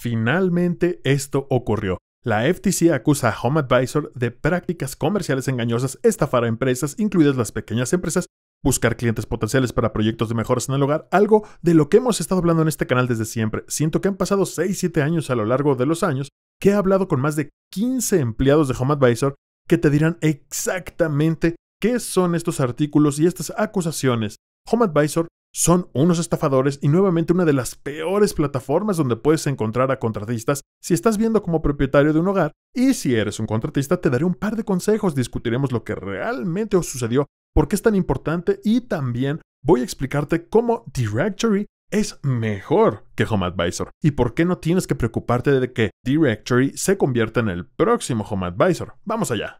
Finalmente esto ocurrió. La FTC acusa a Home de prácticas comerciales engañosas, estafar a empresas, incluidas las pequeñas empresas, buscar clientes potenciales para proyectos de mejoras en el hogar, algo de lo que hemos estado hablando en este canal desde siempre. Siento que han pasado 6-7 años a lo largo de los años que he hablado con más de 15 empleados de HomeAdvisor que te dirán exactamente qué son estos artículos y estas acusaciones. HomeAdvisor son unos estafadores y nuevamente una de las peores plataformas donde puedes encontrar a contratistas si estás viendo como propietario de un hogar y si eres un contratista te daré un par de consejos, discutiremos lo que realmente os sucedió, por qué es tan importante y también voy a explicarte cómo Directory es mejor que HomeAdvisor y por qué no tienes que preocuparte de que Directory se convierta en el próximo HomeAdvisor. Vamos allá.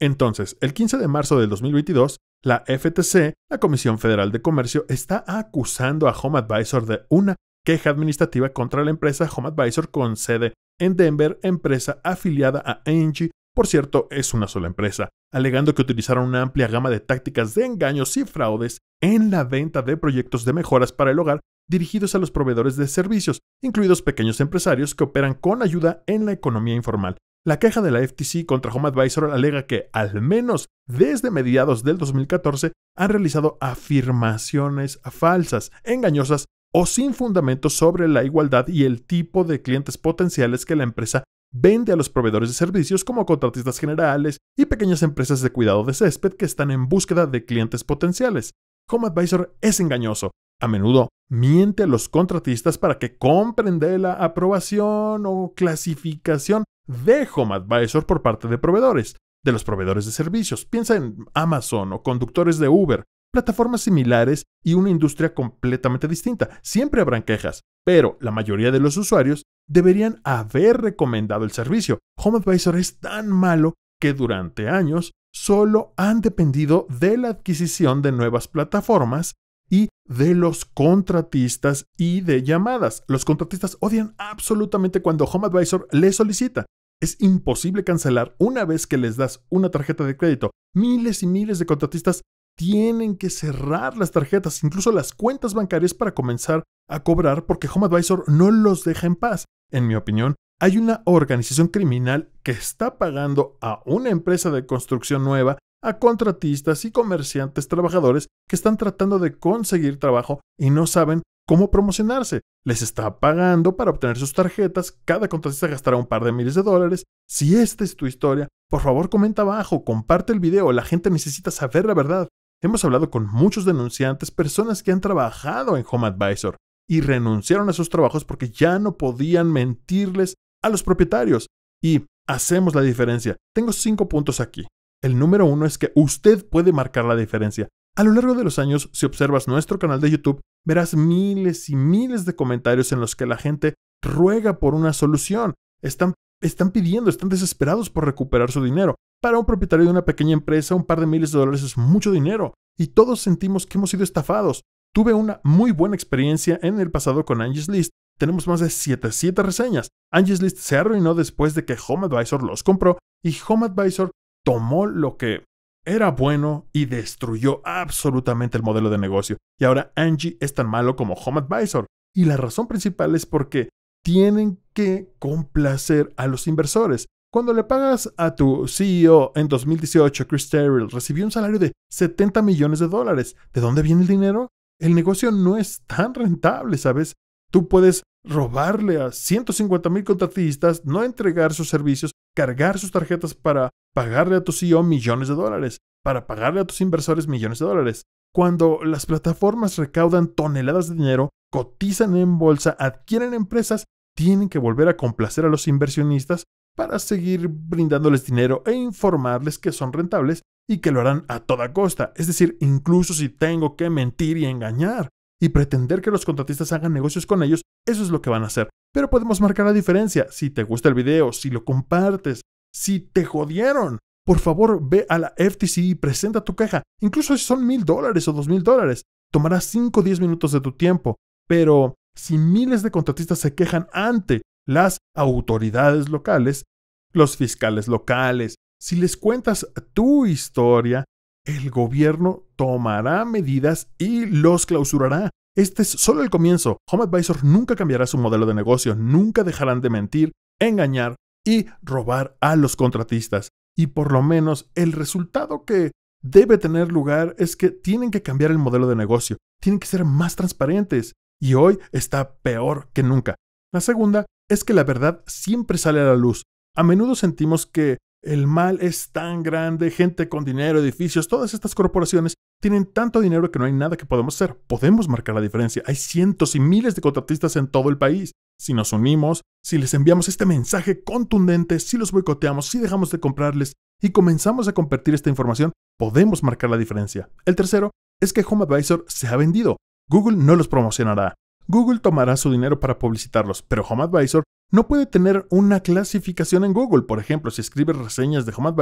Entonces, el 15 de marzo del 2022, la FTC, la Comisión Federal de Comercio, está acusando a Home Advisor de una queja administrativa contra la empresa Home Advisor con sede en Denver, empresa afiliada a Angie, por cierto, es una sola empresa, alegando que utilizaron una amplia gama de tácticas de engaños y fraudes en la venta de proyectos de mejoras para el hogar dirigidos a los proveedores de servicios, incluidos pequeños empresarios que operan con ayuda en la economía informal, la queja de la FTC contra HomeAdvisor alega que, al menos desde mediados del 2014, han realizado afirmaciones falsas, engañosas o sin fundamento sobre la igualdad y el tipo de clientes potenciales que la empresa vende a los proveedores de servicios como contratistas generales y pequeñas empresas de cuidado de césped que están en búsqueda de clientes potenciales. HomeAdvisor es engañoso, a menudo miente a los contratistas para que compren de la aprobación o clasificación de Home Advisor por parte de proveedores, de los proveedores de servicios. Piensa en Amazon o conductores de Uber, plataformas similares y una industria completamente distinta. Siempre habrán quejas, pero la mayoría de los usuarios deberían haber recomendado el servicio. Home es tan malo que durante años solo han dependido de la adquisición de nuevas plataformas y de los contratistas y de llamadas. Los contratistas odian absolutamente cuando Home Advisor les solicita es imposible cancelar una vez que les das una tarjeta de crédito. Miles y miles de contratistas tienen que cerrar las tarjetas, incluso las cuentas bancarias para comenzar a cobrar porque HomeAdvisor no los deja en paz. En mi opinión, hay una organización criminal que está pagando a una empresa de construcción nueva, a contratistas y comerciantes trabajadores que están tratando de conseguir trabajo y no saben cómo promocionarse. Les está pagando para obtener sus tarjetas, cada contratista gastará un par de miles de dólares. Si esta es tu historia, por favor comenta abajo, comparte el video, la gente necesita saber la verdad. Hemos hablado con muchos denunciantes, personas que han trabajado en Home Advisor y renunciaron a sus trabajos porque ya no podían mentirles a los propietarios. Y hacemos la diferencia. Tengo cinco puntos aquí. El número uno es que usted puede marcar la diferencia. A lo largo de los años, si observas nuestro canal de YouTube, verás miles y miles de comentarios en los que la gente ruega por una solución. Están, están pidiendo, están desesperados por recuperar su dinero. Para un propietario de una pequeña empresa, un par de miles de dólares es mucho dinero y todos sentimos que hemos sido estafados. Tuve una muy buena experiencia en el pasado con Angie's List. Tenemos más de 7, reseñas. Angie's List se arruinó después de que HomeAdvisor los compró y HomeAdvisor tomó lo que era bueno y destruyó absolutamente el modelo de negocio. Y ahora Angie es tan malo como Home Advisor. Y la razón principal es porque tienen que complacer a los inversores. Cuando le pagas a tu CEO en 2018, Chris Terrell, recibió un salario de 70 millones de dólares. ¿De dónde viene el dinero? El negocio no es tan rentable, ¿sabes? Tú puedes robarle a 150 mil contratistas, no entregar sus servicios, cargar sus tarjetas para pagarle a tu CEO millones de dólares, para pagarle a tus inversores millones de dólares. Cuando las plataformas recaudan toneladas de dinero, cotizan en bolsa, adquieren empresas, tienen que volver a complacer a los inversionistas para seguir brindándoles dinero e informarles que son rentables y que lo harán a toda costa, es decir, incluso si tengo que mentir y engañar y pretender que los contratistas hagan negocios con ellos, eso es lo que van a hacer. Pero podemos marcar la diferencia si te gusta el video, si lo compartes, si te jodieron, por favor ve a la FTC y presenta tu queja. Incluso si son mil dólares o dos mil dólares, tomará cinco o diez minutos de tu tiempo. Pero si miles de contratistas se quejan ante las autoridades locales, los fiscales locales, si les cuentas tu historia, el gobierno tomará medidas y los clausurará. Este es solo el comienzo. Home Advisor nunca cambiará su modelo de negocio, nunca dejarán de mentir, engañar y robar a los contratistas. Y por lo menos el resultado que debe tener lugar es que tienen que cambiar el modelo de negocio, tienen que ser más transparentes y hoy está peor que nunca. La segunda es que la verdad siempre sale a la luz. A menudo sentimos que el mal es tan grande, gente con dinero, edificios, todas estas corporaciones tienen tanto dinero que no hay nada que podamos hacer. Podemos marcar la diferencia. Hay cientos y miles de contratistas en todo el país. Si nos unimos, si les enviamos este mensaje contundente, si los boicoteamos, si dejamos de comprarles y comenzamos a compartir esta información, podemos marcar la diferencia. El tercero es que Home Advisor se ha vendido. Google no los promocionará. Google tomará su dinero para publicitarlos, pero Home no puede tener una clasificación en Google. Por ejemplo, si escribes reseñas de Home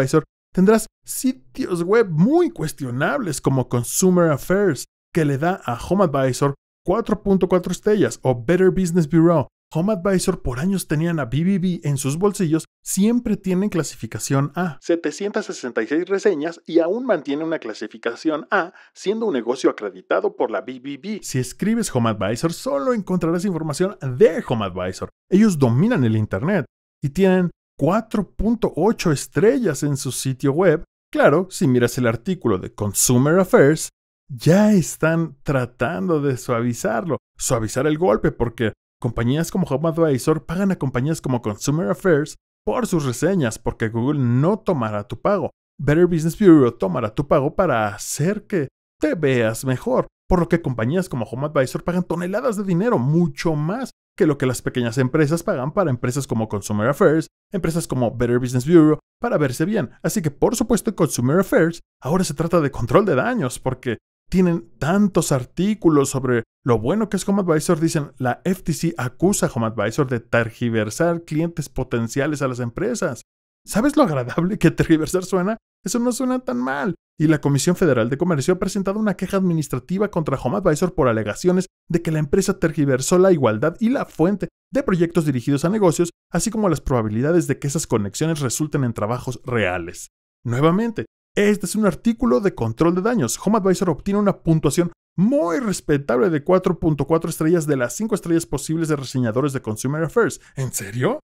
tendrás sitios web muy cuestionables como Consumer Affairs, que le da a Home Advisor 4.4 estrellas, o Better Business Bureau, HomeAdvisor por años tenían a BBB en sus bolsillos, siempre tienen clasificación A. 766 reseñas y aún mantiene una clasificación A, siendo un negocio acreditado por la BBB. Si escribes HomeAdvisor, solo encontrarás información de HomeAdvisor. Ellos dominan el Internet y tienen 4.8 estrellas en su sitio web. Claro, si miras el artículo de Consumer Affairs, ya están tratando de suavizarlo, suavizar el golpe, porque Compañías como Home pagan a compañías como Consumer Affairs por sus reseñas porque Google no tomará tu pago. Better Business Bureau tomará tu pago para hacer que te veas mejor, por lo que compañías como Home pagan toneladas de dinero, mucho más que lo que las pequeñas empresas pagan para empresas como Consumer Affairs, empresas como Better Business Bureau, para verse bien. Así que por supuesto en Consumer Affairs ahora se trata de control de daños, porque tienen tantos artículos sobre lo bueno que es Home dicen, la FTC acusa a Home de tergiversar clientes potenciales a las empresas. ¿Sabes lo agradable que tergiversar suena? Eso no suena tan mal. Y la Comisión Federal de Comercio ha presentado una queja administrativa contra Home por alegaciones de que la empresa tergiversó la igualdad y la fuente de proyectos dirigidos a negocios, así como las probabilidades de que esas conexiones resulten en trabajos reales. Nuevamente, este es un artículo de control de daños. Home obtiene una puntuación muy respetable de 4.4 estrellas de las 5 estrellas posibles de reseñadores de Consumer Affairs. ¿En serio?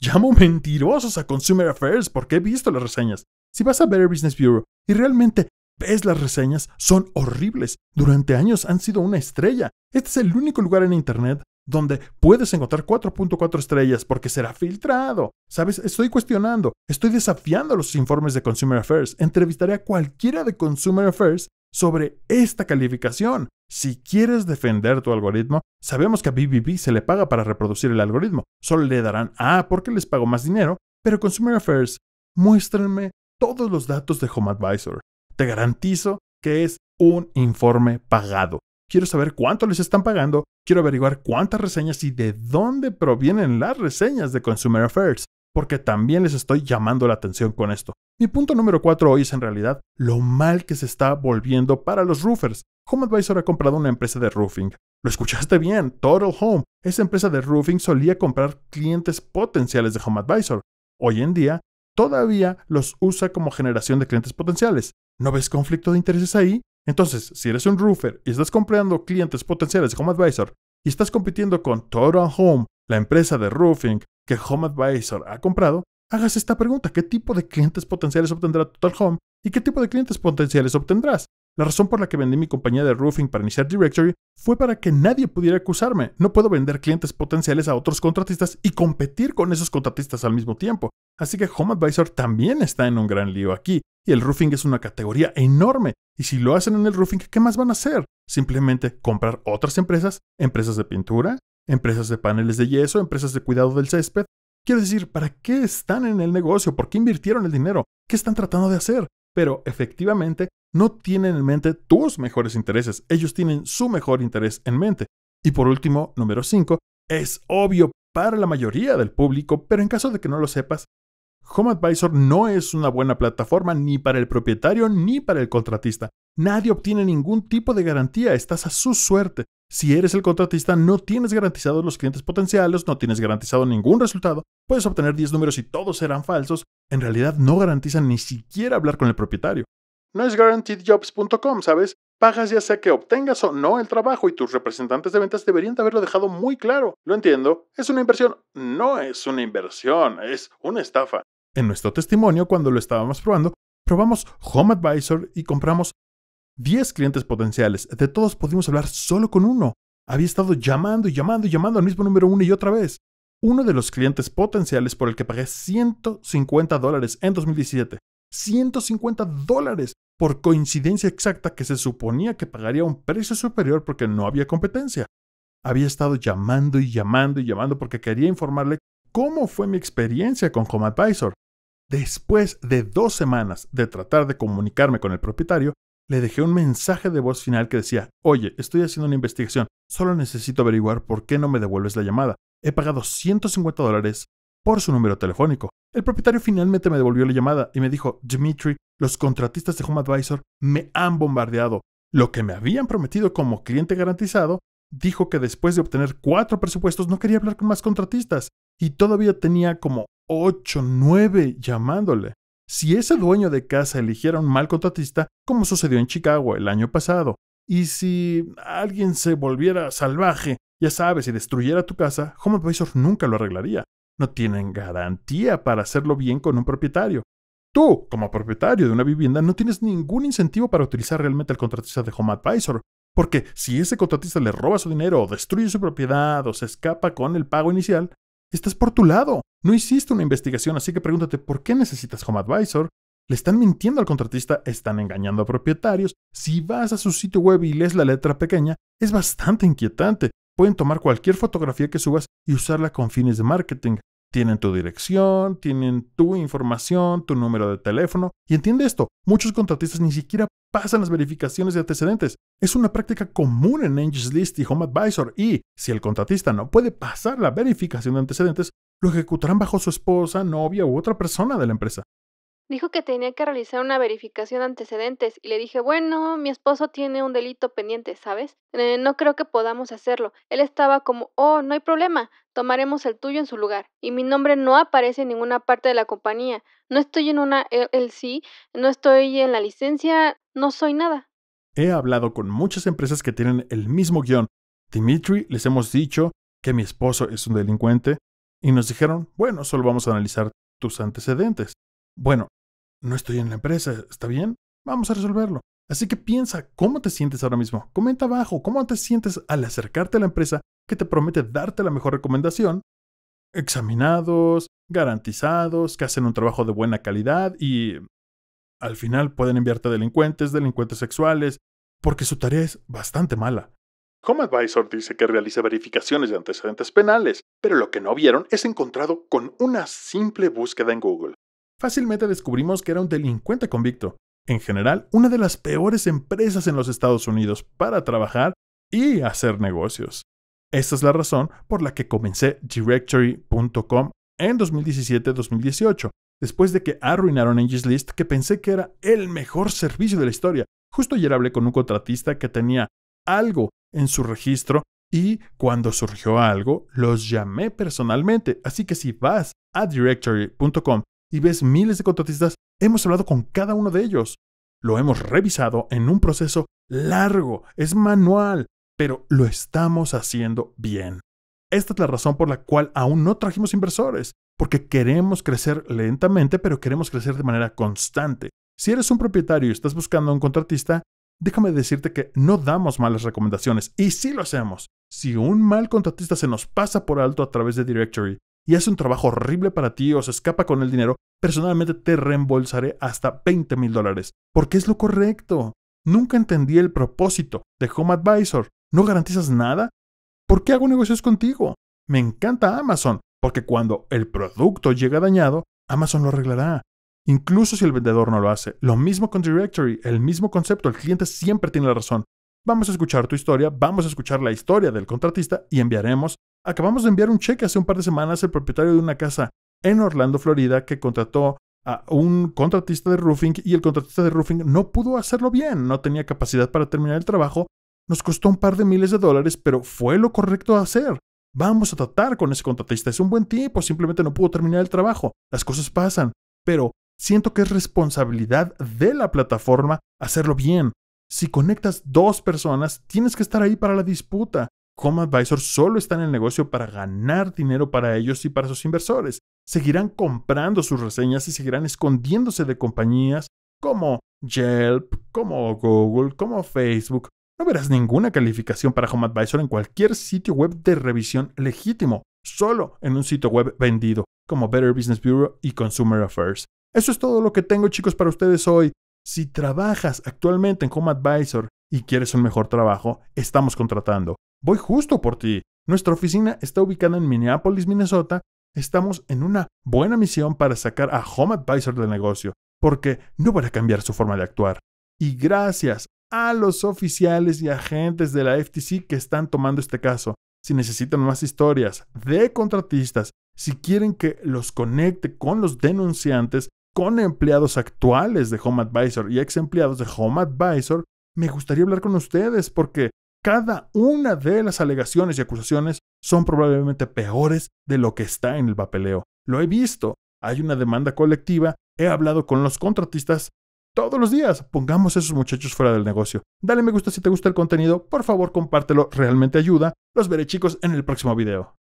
Llamo mentirosos a Consumer Affairs porque he visto las reseñas. Si vas a ver Business Bureau y realmente ves las reseñas, son horribles. Durante años han sido una estrella. Este es el único lugar en Internet donde puedes encontrar 4.4 estrellas porque será filtrado. ¿Sabes? Estoy cuestionando, estoy desafiando los informes de Consumer Affairs. Entrevistaré a cualquiera de Consumer Affairs sobre esta calificación. Si quieres defender tu algoritmo, sabemos que a BBB se le paga para reproducir el algoritmo. Solo le darán A porque les pago más dinero, pero Consumer Affairs, muéstrenme todos los datos de Home Advisor. Te garantizo que es un informe pagado. Quiero saber cuánto les están pagando, quiero averiguar cuántas reseñas y de dónde provienen las reseñas de Consumer Affairs, porque también les estoy llamando la atención con esto. Mi punto número cuatro hoy es en realidad lo mal que se está volviendo para los roofers. Home Advisor ha comprado una empresa de roofing. Lo escuchaste bien, Total Home. Esa empresa de roofing solía comprar clientes potenciales de Home Advisor. Hoy en día, todavía los usa como generación de clientes potenciales. ¿No ves conflicto de intereses ahí? Entonces, si eres un roofer y estás comprando clientes potenciales de Advisor y estás compitiendo con Total Home, la empresa de roofing que Home Advisor ha comprado, hagas esta pregunta. ¿Qué tipo de clientes potenciales obtendrá Total Home y qué tipo de clientes potenciales obtendrás? La razón por la que vendí mi compañía de roofing para iniciar Directory fue para que nadie pudiera acusarme. No puedo vender clientes potenciales a otros contratistas y competir con esos contratistas al mismo tiempo. Así que HomeAdvisor también está en un gran lío aquí. Y el roofing es una categoría enorme. Y si lo hacen en el roofing, ¿qué más van a hacer? Simplemente comprar otras empresas, empresas de pintura, empresas de paneles de yeso, empresas de cuidado del césped. Quiero decir, ¿para qué están en el negocio? ¿Por qué invirtieron el dinero? ¿Qué están tratando de hacer? Pero efectivamente no tienen en mente tus mejores intereses, ellos tienen su mejor interés en mente. Y por último, número 5, es obvio para la mayoría del público, pero en caso de que no lo sepas, Home Advisor no es una buena plataforma ni para el propietario ni para el contratista. Nadie obtiene ningún tipo de garantía, estás a su suerte. Si eres el contratista, no tienes garantizados los clientes potenciales, no tienes garantizado ningún resultado, puedes obtener 10 números y todos serán falsos. En realidad no garantizan ni siquiera hablar con el propietario. No es guaranteedjobs.com, ¿sabes? Pagas ya sea que obtengas o no el trabajo y tus representantes de ventas deberían de haberlo dejado muy claro. Lo entiendo, es una inversión. No es una inversión, es una estafa. En nuestro testimonio, cuando lo estábamos probando, probamos Home Advisor y compramos 10 clientes potenciales. De todos pudimos hablar solo con uno. Había estado llamando y llamando y llamando al mismo número una y otra vez. Uno de los clientes potenciales por el que pagué 150 dólares en 2017 150 dólares por coincidencia exacta que se suponía que pagaría un precio superior porque no había competencia. Había estado llamando y llamando y llamando porque quería informarle cómo fue mi experiencia con Home Advisor. Después de dos semanas de tratar de comunicarme con el propietario, le dejé un mensaje de voz final que decía, oye, estoy haciendo una investigación, solo necesito averiguar por qué no me devuelves la llamada. He pagado 150 dólares por su número telefónico. El propietario finalmente me devolvió la llamada y me dijo, Dimitri, los contratistas de Home Advisor me han bombardeado. Lo que me habían prometido como cliente garantizado, dijo que después de obtener cuatro presupuestos no quería hablar con más contratistas y todavía tenía como ocho, nueve llamándole. Si ese dueño de casa eligiera un mal contratista, como sucedió en Chicago el año pasado, y si alguien se volviera salvaje, ya sabes, y destruyera tu casa, Home nunca lo arreglaría no tienen garantía para hacerlo bien con un propietario. Tú, como propietario de una vivienda, no tienes ningún incentivo para utilizar realmente al contratista de Home Advisor, porque si ese contratista le roba su dinero o destruye su propiedad o se escapa con el pago inicial, estás por tu lado. No hiciste una investigación, así que pregúntate por qué necesitas Home Advisor. Le están mintiendo al contratista, están engañando a propietarios. Si vas a su sitio web y lees la letra pequeña, es bastante inquietante. Pueden tomar cualquier fotografía que subas y usarla con fines de marketing. Tienen tu dirección, tienen tu información, tu número de teléfono. Y entiende esto, muchos contratistas ni siquiera pasan las verificaciones de antecedentes. Es una práctica común en Angels List y Home Advisor y, si el contratista no puede pasar la verificación de antecedentes, lo ejecutarán bajo su esposa, novia u otra persona de la empresa. Dijo que tenía que realizar una verificación de antecedentes y le dije, bueno, mi esposo tiene un delito pendiente, ¿sabes? Eh, no creo que podamos hacerlo. Él estaba como, oh, no hay problema, tomaremos el tuyo en su lugar. Y mi nombre no aparece en ninguna parte de la compañía. No estoy en una e, LLC, no estoy en la licencia, no soy nada. He hablado con muchas empresas que tienen el mismo guión. Dimitri, les hemos dicho que mi esposo es un delincuente y nos dijeron, bueno, solo vamos a analizar tus antecedentes. Bueno, no estoy en la empresa, ¿está bien? Vamos a resolverlo. Así que piensa cómo te sientes ahora mismo. Comenta abajo cómo te sientes al acercarte a la empresa que te promete darte la mejor recomendación. Examinados, garantizados, que hacen un trabajo de buena calidad y al final pueden enviarte delincuentes, delincuentes sexuales, porque su tarea es bastante mala. Home Advisor dice que realiza verificaciones de antecedentes penales, pero lo que no vieron es encontrado con una simple búsqueda en Google. Fácilmente descubrimos que era un delincuente convicto, en general una de las peores empresas en los Estados Unidos para trabajar y hacer negocios. Esta es la razón por la que comencé Directory.com en 2017-2018, después de que arruinaron Angie's List que pensé que era el mejor servicio de la historia. Justo ayer hablé con un contratista que tenía algo en su registro y cuando surgió algo los llamé personalmente, así que si vas a directory.com y ves miles de contratistas, hemos hablado con cada uno de ellos. Lo hemos revisado en un proceso largo, es manual, pero lo estamos haciendo bien. Esta es la razón por la cual aún no trajimos inversores, porque queremos crecer lentamente, pero queremos crecer de manera constante. Si eres un propietario y estás buscando un contratista, déjame decirte que no damos malas recomendaciones, y sí lo hacemos. Si un mal contratista se nos pasa por alto a través de Directory y hace un trabajo horrible para ti o se escapa con el dinero, personalmente te reembolsaré hasta 20 mil dólares, porque es lo correcto. Nunca entendí el propósito de Home Advisor. ¿No garantizas nada? ¿Por qué hago negocios contigo? Me encanta Amazon, porque cuando el producto llega dañado, Amazon lo arreglará. Incluso si el vendedor no lo hace. Lo mismo con Directory, el mismo concepto, el cliente siempre tiene la razón. Vamos a escuchar tu historia, vamos a escuchar la historia del contratista y enviaremos Acabamos de enviar un cheque hace un par de semanas al propietario de una casa en Orlando, Florida, que contrató a un contratista de roofing y el contratista de roofing no pudo hacerlo bien, no tenía capacidad para terminar el trabajo. Nos costó un par de miles de dólares, pero fue lo correcto hacer. Vamos a tratar con ese contratista, es un buen tipo, simplemente no pudo terminar el trabajo. Las cosas pasan, pero siento que es responsabilidad de la plataforma hacerlo bien. Si conectas dos personas, tienes que estar ahí para la disputa. Home Advisor solo está en el negocio para ganar dinero para ellos y para sus inversores. Seguirán comprando sus reseñas y seguirán escondiéndose de compañías como Yelp, como Google, como Facebook. No verás ninguna calificación para Home Advisor en cualquier sitio web de revisión legítimo, solo en un sitio web vendido, como Better Business Bureau y Consumer Affairs. Eso es todo lo que tengo chicos para ustedes hoy. Si trabajas actualmente en Home Advisor y quieres un mejor trabajo, estamos contratando. Voy justo por ti. Nuestra oficina está ubicada en Minneapolis, Minnesota. Estamos en una buena misión para sacar a Home Advisor del negocio, porque no van a cambiar su forma de actuar. Y gracias a los oficiales y agentes de la FTC que están tomando este caso. Si necesitan más historias de contratistas, si quieren que los conecte con los denunciantes, con empleados actuales de Home y ex empleados de Home me gustaría hablar con ustedes porque cada una de las alegaciones y acusaciones son probablemente peores de lo que está en el papeleo. Lo he visto. Hay una demanda colectiva. He hablado con los contratistas todos los días. Pongamos a esos muchachos fuera del negocio. Dale me gusta si te gusta el contenido. Por favor, compártelo. Realmente ayuda. Los veré chicos en el próximo video.